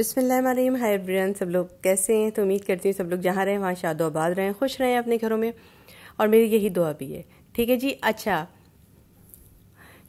बिसमीम hi everyone सब लोग कैसे हैं तो उम्मीद करती हूँ सब लोग जहाँ रहें वहाँ शादो आबाद रहें खुश रहें अपने घरों में और मेरी यही दुआ भी है ठीक है जी अच्छा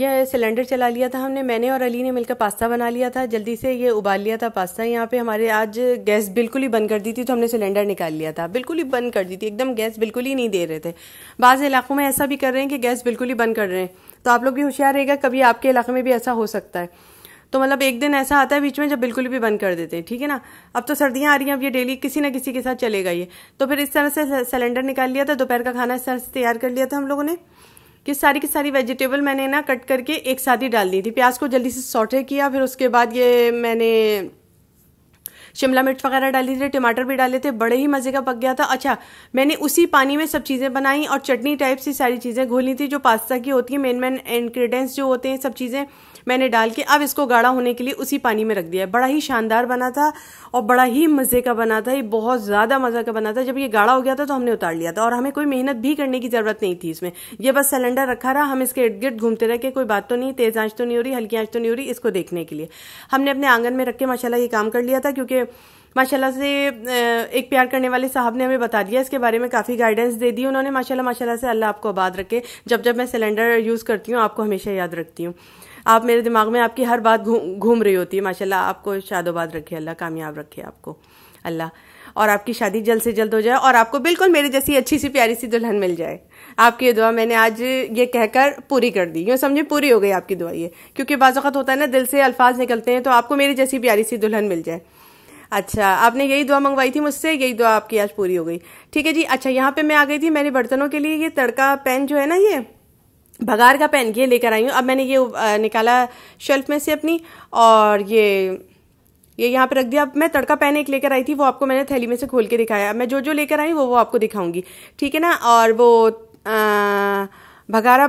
यह सिलेंडर चला लिया था हमने मैंने और अली ने मिलकर पास्ता बना लिया था जल्दी से ये उबाल लिया था पास्ता यहाँ पे हमारे आज गैस बिल्कुल ही बंद कर दी थी तो हमने सिलेंडर निकाल लिया था बिल्कुल ही बंद कर दी थी एकदम गैस बिल्कुल ही नहीं दे रहे थे बाज़ इलाकों में ऐसा भी कर रहे हैं कि गैस बिल्कुल ही बंद कर रहे हैं तो आप लोग भी होशियार रहेगा कभी आपके इलाके में भी ऐसा हो सकता है तो मतलब एक दिन ऐसा आता है बीच में जब बिल्कुल भी बंद कर देते हैं ठीक है ना अब तो सर्दियां आ रही हैं अब ये डेली किसी ना किसी के साथ चलेगा ये तो फिर इस तरह से सिलेंडर निकाल लिया था दोपहर का खाना इस तरह से तैयार कर लिया था हम लोगों ने कि सारी की सारी वेजिटेबल मैंने ना कट करके एक साथ ही डाल दी थी प्याज को जल्दी से सॉटे किया फिर उसके बाद ये मैंने शिमला मिर्च वगैरह डाली थी टमाटर भी डाले थे बड़े ही मज़े का पक गया था अच्छा मैंने उसी पानी में सब चीज़ें बनाई और चटनी टाइप सी सारी चीज़ें घोली थी जो पास्ता की होती है मेन मेन इन्ग्रीडियंट्स जो होते हैं सब चीज़ें मैंने डाल के अब इसको गाढ़ा होने के लिए उसी पानी में रख दिया बड़ा ही शानदार बना था और बड़ा ही मज़े का बना था ये बहुत ज़्यादा मज़ा का बना था जब ये गाढ़ा हो गया था तो हमने उतार लिया था और हमें कोई मेहनत भी करने की ज़रूरत नहीं थी इसमें ये बस सिलेंडर रखा रहा हम इसके इर्द गिर्द घूमते रहे कोई बात तो नहीं तेज़ आँच तो नहीं हो रही हल्की आँच तो नहीं हो रही इसको देखने के लिए हमने अपने आंगन में रख के माशाला ये काम कर लिया था क्योंकि माशाल्लाह से एक प्यार करने वाले साहब ने हमें बता दिया इसके बारे में काफ़ी गाइडेंस दे दी उन्होंने माशाल्लाह माशाल्लाह से अल्लाह आपको आबाद रखे जब जब मैं सिलेंडर यूज़ करती हूँ आपको हमेशा याद रखती हूँ आप मेरे दिमाग में आपकी हर बात घूम रही होती है माशाला आपको शादोबाद रखे अल्लाह कामयाब रखे आपको अल्लाह और आपकी शादी जल्द से जल्द हो जाए और आपको बिल्कुल मेरे जैसी अच्छी सी प्यारी सी दुल्हन मिल जाए आपकी ये दुआ मैंने आज ये कहकर पूरी कर दी यूँ समझे पूरी हो गई आपकी दुआ ये क्योंकि बाज़त होता है ना दिल से अल्फाज निकलते हैं तो आपको मेरी जैसी प्यारी सी दुल्हन मिल जाए अच्छा आपने यही दुआ मंगवाई थी मुझसे यही दुआ आपकी आज पूरी हो गई ठीक है जी अच्छा यहाँ पे मैं आ गई थी मैंने बर्तनों के लिए ये तड़का पेन जो है ना ये भगार का पेन ये लेकर आई हूँ अब मैंने ये निकाला शेल्फ में से अपनी और ये ये यहाँ पे रख दिया अब मैं तड़का पैन एक लेकर आई थी वो आपको मैंने थैली में से खोल के दिखाया मैं जो जो लेकर आई वो वो आपको दिखाऊंगी ठीक है ना और वो आ, भगारा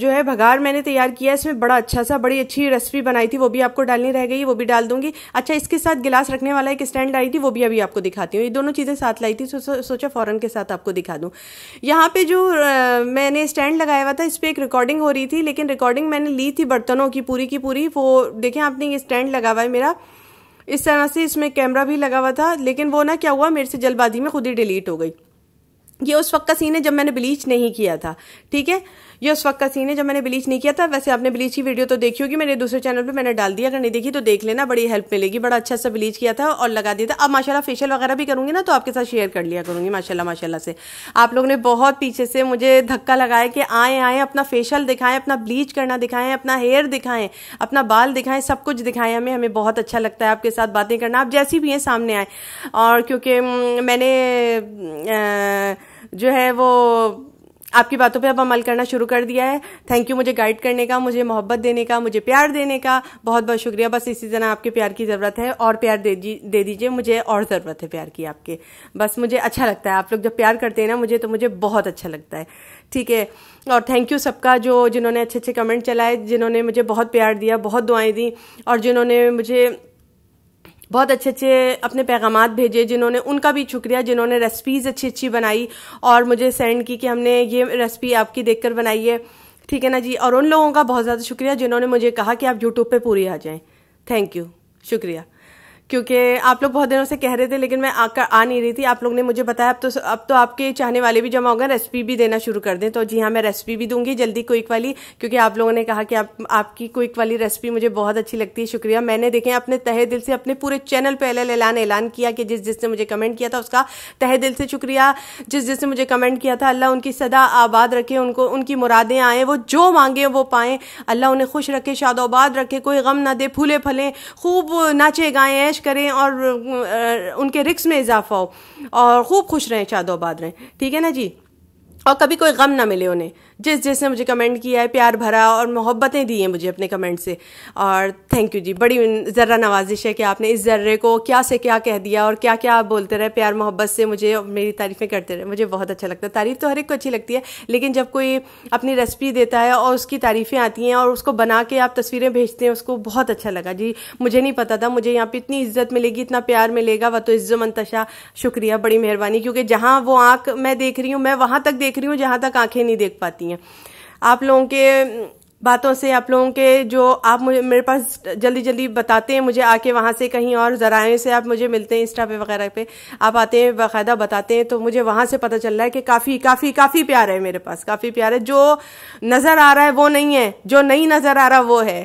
जो है भगार मैंने तैयार किया है इसमें बड़ा अच्छा सा बड़ी अच्छी रेसिपी बनाई थी वो भी आपको डालनी रह गई वो भी डाल दूंगी अच्छा इसके साथ गिलास रखने वाला एक स्टैंड आई थी वो भी अभी आपको दिखाती हूँ ये दोनों चीज़ें साथ लाई थी सो, सो, सोचा फ़ौरन के साथ आपको दिखा दूँ यहाँ पर जो आ, मैंने स्टैंड लगाया हुआ था इस पर एक रिकॉर्डिंग हो रही थी लेकिन रिकॉर्डिंग मैंने ली थी बर्तनों की पूरी की पूरी वो देखें आपने ये स्टैंड लगा हुआ है मेरा इस तरह से इसमें कैमरा भी लगा हुआ था लेकिन वो ना क्या हुआ मेरे से जल्दबाजी में खुद ही डिलीट हो गई ये उस वक्त का सीन है जब मैंने ब्लीच नहीं किया था ठीक है ये उस वक्त का सीन है जब मैंने ब्लीच नहीं किया था वैसे आपने ब्लीच की वीडियो तो देखी होगी मेरे दूसरे चैनल पर मैंने डाल दिया अगर नहीं देखी तो देख लेना बड़ी हेल्प मिलेगी बड़ा अच्छा सा ब्लीच किया था और लगा दिया था अब माशाला फेशियल वगैरह भी करूँगी ना तो आपके साथ शेयर कर लिया करूँगी माशाला माशाला से आप लोगों ने बहुत पीछे से मुझे धक्का लगाया कि आए आए अपना फेशियल दिखाएं अपना ब्लीच करना दिखाएं अपना हेयर दिखाएं अपना बाल दिखाएं सब कुछ दिखाएं हमें हमें बहुत अच्छा लगता है आपके साथ बातें करना आप जैसी भी हैं सामने आए और क्योंकि हम्म, मैंने जो है वो आपकी बातों पे अब अमल करना शुरू कर दिया है थैंक यू मुझे गाइड करने का मुझे मोहब्बत देने का मुझे प्यार देने का बहुत बहुत शुक्रिया बस इसी तरह आपके प्यार की ज़रूरत है और प्यार दे दे दीजिए मुझे और ज़रूरत है प्यार की आपके बस मुझे अच्छा लगता है आप लोग जब प्यार करते हैं ना मुझे तो मुझे बहुत अच्छा लगता है ठीक है और थैंक यू सबका जो जिन्होंने अच्छे अच्छे कमेंट चलाए जिन्होंने मुझे बहुत प्यार दिया बहुत दुआएं दी और जिन्होंने मुझे बहुत अच्छे अच्छे अपने पैगाम भेजे जिन्होंने उनका भी शुक्रिया जिन्होंने रेसिपीज़ अच्छी अच्छी बनाई और मुझे सेंड की कि हमने ये रेसिपी आपकी देखकर बनाई है ठीक है ना जी और उन लोगों का बहुत ज़्यादा शुक्रिया जिन्होंने मुझे कहा कि आप यूट्यूब पर पूरी आ जाएँ थैंक यू शुक्रिया क्योंकि आप लोग बहुत दिनों से कह रहे थे लेकिन मैं आकर आ नहीं रही थी आप लोग ने मुझे बताया अब तो अब तो आपके चाहने वाले भी जमा हो गए रेसिपी भी देना शुरू कर दें तो जी हाँ मैं रेसिपी भी दूंगी जल्दी क्विक वाली क्योंकि आप लोगों ने कहा कि आप आपकी क्विक वाली रेसिपी मुझे बहुत अच्छी लगती है शुक्रिया मैंने देखें अपने तहे दिल से अपने पूरे चैनल पर एल ऐलान ऐलान किया कि जिस जिसने मुझे कमेंट किया था उसका तहे दिल से शुक्रिया जिस जिसने मुझे कमेंट किया था अल्लाह उनकी सदा आबाद रखे उनको उनकी मुरादें आएँ वो जो मांगे वो पाएँ अल्लाह उन्हें खुश रखे शादोबाद रखे कोई गम ना दे फूले फलें खूब नाचे गाएँ ऐश करें और उनके रिक्स में इजाफा हो और खूब खुश रहें शादोबाद रहें ठीक है ना जी और कभी कोई गम ना मिले उन्हें जिस जिसने मुझे कमेंट किया है प्यार भरा और मोहब्बतें दी हैं मुझे अपने कमेंट से और थैंक यू जी बड़ी ज़र्रा नवाजिश है कि आपने इस ज़र्रे को क्या से क्या कह दिया और क्या क्या आप बोलते रहे प्यार मोहब्बत से मुझे मेरी तारीफ़ें करते रहे मुझे बहुत अच्छा लगता है तारीफ़ तो हर एक को अच्छी लगती है लेकिन जब कोई अपनी रेसिपी देता है और उसकी तारीफ़ें आती हैं और उसको बना के आप तस्वीरें भेजते हैं उसको बहुत अच्छा लगा जी मुझे नहीं पता था मुझे यहाँ पर इतनी इज्जत मिलेगी इतना प्यार मिलेगा वह तो इज्जो मंतशा शुक्रिया बड़ी मेहरबानी क्योंकि जहाँ वो आँख मैं देख रही हूँ मैं वहाँ तक देख रही हूँ जहाँ तक आँखें नहीं देख पाती जाती हैं आप लोगों के बातों से आप लोगों के जो आप मुझे मेरे पास जल्दी जल्दी बताते हैं मुझे आके वहाँ से कहीं और ज़राए से आप मुझे मिलते हैं इंस्टा पे वगैरह पे आप आते हैं बाकायदा बताते हैं तो मुझे वहाँ से पता चल रहा है कि काफ़ी काफ़ी काफ़ी प्यार है मेरे पास काफ़ी प्यार है जो नज़र आ रहा है वो नहीं है जो नहीं नज़र आ रहा वो है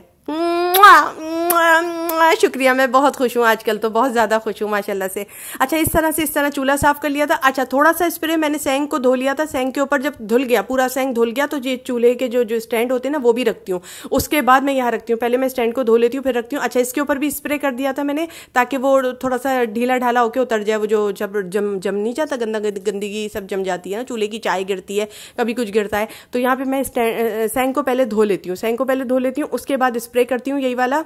हाँ शुक्रिया मैं बहुत खुश हूँ आजकल तो बहुत ज़्यादा खुश हूँ माशाल्लाह से अच्छा इस तरह से इस तरह चूल्हा साफ़ कर लिया था अच्छा थोड़ा सा स्प्रे मैंने सेंग को धो लिया था सेंग के ऊपर जब धुल गया पूरा सेंग धुल गया तो ये चूल्हे के जो जो स्टैंड होते हैं ना वो भी रखती हूँ उसके बाद मैं यहाँ रखती हूँ पहले मैं स्टैंड को धो लेती हूँ फिर रखती हूँ अच्छा इसके ऊपर भी स्प्रे कर दिया था मैंने ताकि वो थोड़ा सा ढीला ढाला होकर उतर जाए वो जो जब जम जम नहीं जाता गंदा गंदगी सब जम जाती है ना चूल्हे की चाय गिरती है कभी कुछ गिरता है तो यहाँ पर मैं सेंग को पहले धो लेती हूँ सेंग को पहले धो लेती हूँ उसके बाद स्प्रे करती हूँ यही वाला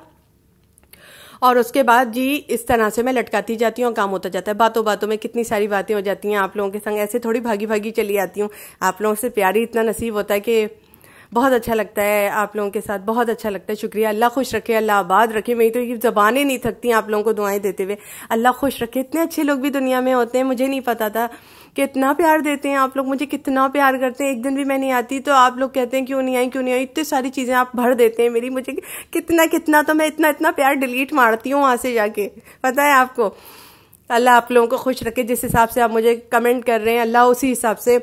और उसके बाद जी इस तरह से मैं लटकाती जाती हूँ काम होता जाता है बातों बातों में कितनी सारी बातें हो जाती हैं आप लोगों के संग ऐसे थोड़ी भागी भागी चली आती हूँ आप लोगों से प्यारी इतना नसीब होता है कि बहुत अच्छा लगता है आप लोगों के साथ बहुत अच्छा लगता है शुक्रिया अल्लाह खुश रखे अल्लाह आबाद रखे मेरी तो ये जबानें नहीं थकती आप लोगों को दुआएं देते हुए अल्लाह खुश रखे इतने अच्छे लोग भी दुनिया में होते हैं मुझे नहीं पता था कितना प्यार देते हैं आप लोग मुझे कितना प्यार करते हैं एक दिन भी मैं नहीं आती तो आप लोग कहते हैं क्यों नहीं आई क्यों नहीं आई इतनी सारी चीज़ें आप भर देते हैं मेरी मुझे कितना कितना तो मैं इतना इतना प्यार डिलीट मारती हूँ वहाँ से जाके पता है आपको अल्लाह आप लोगों को खुश रखे जिस हिसाब से आप मुझे कमेंट कर रहे हैं अल्लाह उसी हिसाब से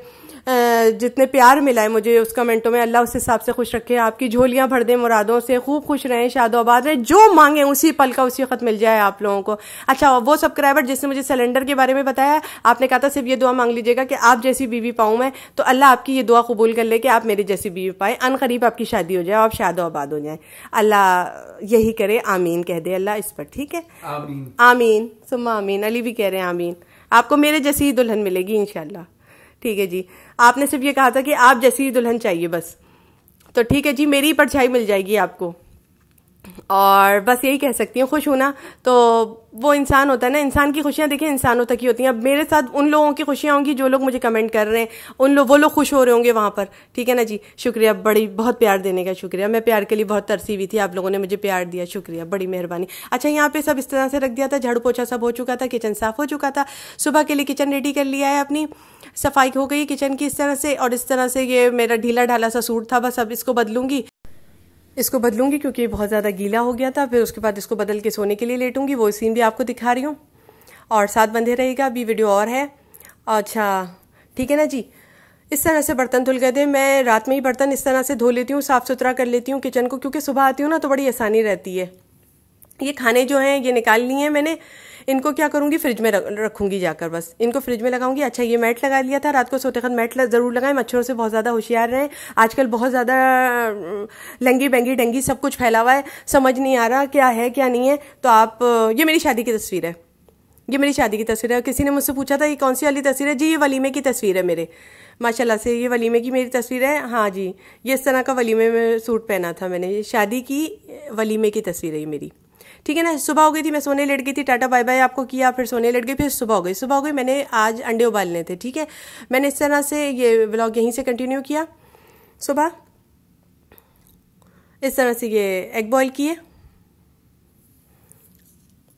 जितने प्यार मिला है मुझे उस कमेंटों में अल्लाह उस हिसाब से खुश रखे आपकी झोलियाँ भर दें मुरादों से खूब खुश रहें शादोबाद रहें जो मांगे उसी पल का उसी वक्त मिल जाए आप लोगों को अच्छा वो सब्सक्राइबर जिसने मुझे सिलेंडर के बारे में बताया आपने कहा था सिर्फ ये दुआ मांग लीजिएगा कि आप जैसी बीवी पाऊँ मैं तो अल्लाह आपकी ये दुआ कबूल कर ले कि आप मेरी जैसी बीवी पाएँ अन करीब आपकी शादी हो जाए आप शादो आबाद हो जाए अल्लाह यही करे आमीन कह दे अल्लाह इस पर ठीक है आमीन सुमा आमीन अली भी कह रहे हैं आमीन आपको मेरे जैसी ही दुल्हन मिलेगी इनशाला ठीक है जी आपने सिर्फ ये कहा था कि आप जैसी ही दुल्हन चाहिए बस तो ठीक है जी मेरी परछाई मिल जाएगी आपको और बस यही कह सकती हूँ खुश होना तो वो इंसान होता है ना इंसान की खुशियाँ देखिए इंसानों तक ही होती हैं अब मेरे साथ उन लोगों की खुशियाँ होंगी जो लोग मुझे कमेंट कर रहे हैं उन लोग वो लोग खुश हो रहे होंगे वहाँ पर ठीक है ना जी शुक्रिया बड़ी बहुत प्यार देने का शुक्रिया मैं प्यार के लिए बहुत तरसी हुई थी आप लोगों ने मुझे प्यार दिया शुक्रिया बड़ी मेहरबानी अच्छा यहाँ पे सब इस तरह से रख दिया था झाड़ू पोछा सब हो चुका था किचन साफ हो चुका था सुबह के लिए किचन रेडी कर लिया है अपनी सफाई हो गई किचन की इस तरह से और इस तरह से ये मेरा ढीला ढाला सा सूट था बस अब इसको बदलूंगी इसको बदलूंगी क्योंकि बहुत ज़्यादा गीला हो गया था फिर उसके बाद इसको बदल के सोने के लिए लेटूंगी वो सीन भी आपको दिखा रही हूँ और साथ बंधे रहेगा अभी वीडियो और है अच्छा ठीक है ना जी इस तरह से बर्तन धुल गए थे मैं रात में ही बर्तन इस तरह से धो लेती हूँ साफ़ सुथरा कर लेती हूँ किचन को क्योंकि सुबह आती हूँ ना तो बड़ी आसानी रहती है ये खाने जो हैं ये निकाल लिए हैं मैंने इनको क्या करूँगी फ्रिज में रखूँगी जाकर बस इनको फ्रिज में लगाऊंगी अच्छा ये मैट लगा लिया था रात को सोते खत मैट ज़रूर लगाएं मच्छरों से बहुत ज़्यादा होशियार रहें आजकल बहुत ज़्यादा लंगी बेंगी डेंगी सब कुछ फैला हुआ है समझ नहीं आ रहा क्या है क्या नहीं है तो आप ये मेरी शादी की तस्वीर है ये मेरी शादी की तस्वीर है किसी ने मुझसे पूछा था ये कौन सी वाली तस्वीर है जी ये वलीमे की तस्वीर है मेरे माशाल्लाह से ये वलीमे की मेरी तस्वीर है हाँ जी ये इस तरह का वलीमे में सूट पहना था मैंने ये शादी की वलीमे की तस्वीर है ये मेरी ठीक है ना सुबह हो गई थी मैं सोने लेट गई थी टाटा बाय बाय आपको किया फिर सोने लेट गई फिर सुबह हो गई सुबह हो गई मैंने आज अंडे उबालने थे ठीक है मैंने इस तरह से ये ब्लॉग यहीं से कंटिन्यू किया सुबह इस तरह से ये एग बॉयल किए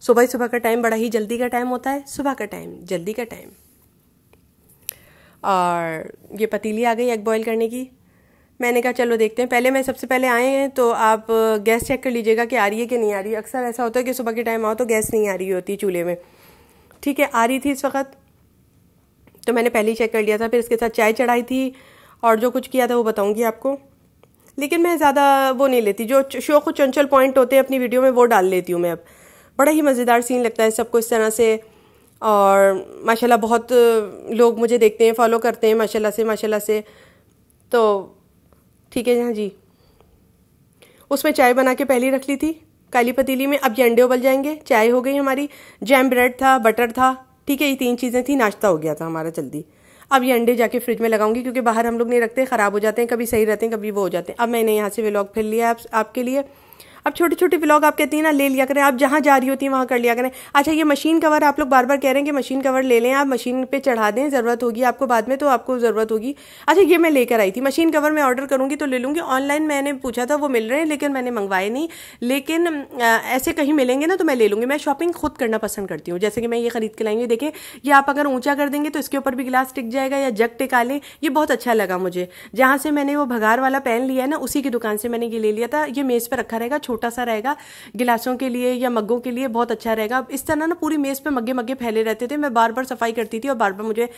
सुबह ही सुबह का टाइम बड़ा ही जल्दी का टाइम होता है सुबह का टाइम जल्दी का टाइम और ये पतीली आ गई एग बॉयल करने की मैंने कहा चलो देखते हैं पहले मैं सबसे पहले आए हैं तो आप गैस चेक कर लीजिएगा कि आ रही है कि नहीं आ रही है अक्सर ऐसा होता है कि सुबह के टाइम आओ तो गैस नहीं आ रही होती चूल्हे में ठीक है आ रही थी इस वक्त तो मैंने पहले ही चेक कर लिया था फिर इसके साथ चाय चढ़ाई थी और जो कुछ किया था वो बताऊँगी आपको लेकिन मैं ज़्यादा वो नहीं लेती जो शो को चंचल पॉइंट होते हैं अपनी वीडियो में वो डाल लेती हूँ मैं अब बड़ा ही मज़ेदार सीन लगता है सबको इस तरह से और माशाल्लाह बहुत लोग मुझे देखते हैं फॉलो करते हैं माशाल्लाह से माशाल्लाह से तो ठीक है जहाँ जी उसमें चाय बना के पहले रख ली थी काली पतीली में अब ये अंडे उबल जाएंगे चाय हो गई हमारी जैम ब्रेड था बटर था ठीक है ये तीन चीज़ें थी नाश्ता हो गया था हमारा जल्दी अब ये अंडे जाके फ्रिज में लगाऊंगी क्योंकि बाहर हम लोग नहीं रखते ख़राब हो जाते हैं कभी सही रहते हैं कभी वो हो जाते हैं अब मैंने यहाँ से व्लॉग फिर लिया आप, आपके लिए अब छोटे छोटे ब्लॉग आप कहती हैं ना ले लिया करें आप जहाँ जा रही होती हैं वहाँ कर लिया करें अच्छा ये मशीन कवर आप लोग बार बार कह रहे हैं कि मशीन कवर ले लें आप मशीन पर चढ़ा दें ज़रूरत होगी आपको बाद में तो आपको ज़रूरत होगी अच्छा ये मैं लेकर आई थी मशीन कवर मैं ऑर्डर करूँगी तो ले लूँगी ऑनलाइन मैंने पूछा था वो मिल रहे हैं लेकिन मैंने मंगवाए नहीं लेकिन ऐसे कहीं मिलेंगे ना तो मैं ले लूँगी मैं शॉपिंग खुद करना पसंद करती हूँ जैसे कि मैं ये खरीद के लाएंगे देखें ये आप अगर ऊँचा कर देंगे तो इसके ऊपर भी गिलास टिक जाएगा या जग टिका लें ये बहुत अच्छा लगा मुझे जहाँ से मैंने वो भगार वाला पेन लिया है ना उसी की दुकान से मैंने ये ले लिया था ये मेज़ पर रखा रहेगा छोटा सा रहेगा गिलासों के लिए या मग्गों के लिए बहुत अच्छा रहेगा इस तरह ना पूरी मेज़ पर मग्गे मग्गे फैले रहते थे मैं बार बार सफाई करती थी और बार बार मुझे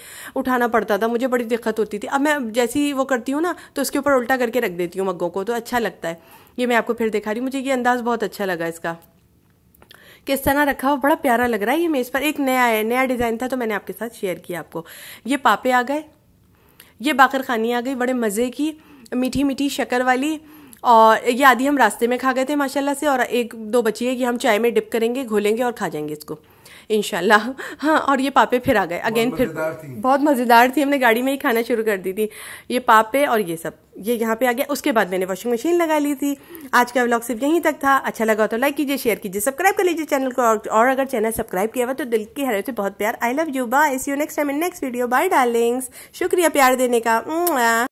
उठाना पड़ता था मुझे बड़ी दिक्कत होती थी अब मैं जैसी वो करती हूँ ना तो उसके ऊपर उल्टा करके रख देती हूँ मग्गों को तो अच्छा लगता है ये मैं आपको फिर दिखा रही हूँ मुझे ये अंदाज़ बहुत अच्छा लगा इसका किस तरह रखा हुआ बड़ा प्यारा लग रहा है ये मेज़ पर एक नया है नया डिज़ाइन था तो मैंने आपके साथ शेयर किया आपको ये पापे आ गए ये बाकर खानी आ गई बड़े मज़े की मीठी मीठी शक्कर वाली और ये आदि हम रास्ते में खा गए थे माशाल्लाह से और एक दो बची है कि हम चाय में डिप करेंगे घोलेंगे और खा जाएंगे इसको इनशाला हाँ और ये पापे फिर आ गए अगेन फिर बहुत मज़ेदार थी हमने गाड़ी में ही खाना शुरू कर दी थी ये पापे और ये सब ये यहाँ पे आ गया उसके बाद मैंने वॉशिंग मशीन लगा ली थी आज का व्लॉग सिर्फ यहीं तक था अच्छा लगा तो लाइक कीजिए शेयर कीजिए सब्सक्राइब कर लीजिए चैनल को और, और अगर चैनल सब्सक्राइब किया हुआ तो दिल की हरे से बहुत प्यार I love you bye see you next time in next video bye darlings शुक्रिया प्यार देने का